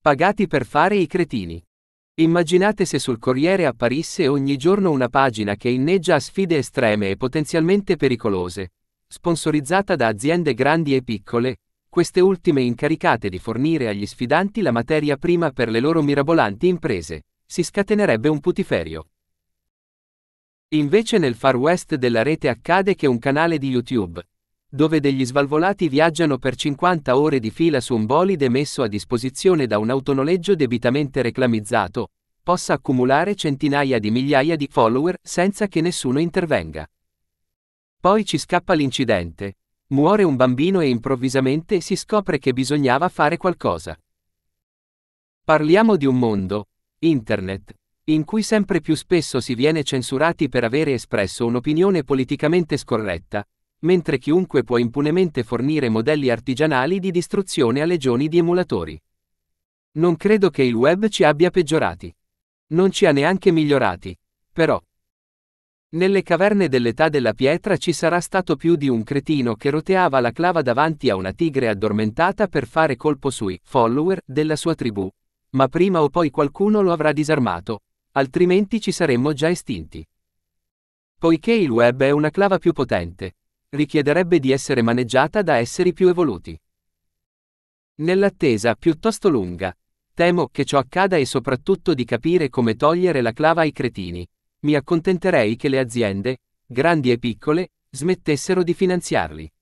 Pagati per fare i cretini. Immaginate se sul Corriere apparisse ogni giorno una pagina che inneggia a sfide estreme e potenzialmente pericolose, sponsorizzata da aziende grandi e piccole, queste ultime incaricate di fornire agli sfidanti la materia prima per le loro mirabolanti imprese, si scatenerebbe un putiferio. Invece nel far west della rete accade che un canale di YouTube, dove degli svalvolati viaggiano per 50 ore di fila su un bolide messo a disposizione da un autonoleggio debitamente reclamizzato, possa accumulare centinaia di migliaia di follower senza che nessuno intervenga. Poi ci scappa l'incidente. Muore un bambino e improvvisamente si scopre che bisognava fare qualcosa. Parliamo di un mondo, Internet, in cui sempre più spesso si viene censurati per avere espresso un'opinione politicamente scorretta, mentre chiunque può impunemente fornire modelli artigianali di distruzione a legioni di emulatori. Non credo che il web ci abbia peggiorati. Non ci ha neanche migliorati. Però. Nelle caverne dell'età della pietra ci sarà stato più di un cretino che roteava la clava davanti a una tigre addormentata per fare colpo sui follower della sua tribù. Ma prima o poi qualcuno lo avrà disarmato, altrimenti ci saremmo già estinti. Poiché il web è una clava più potente, richiederebbe di essere maneggiata da esseri più evoluti. Nell'attesa piuttosto lunga, temo che ciò accada e soprattutto di capire come togliere la clava ai cretini, mi accontenterei che le aziende, grandi e piccole, smettessero di finanziarli.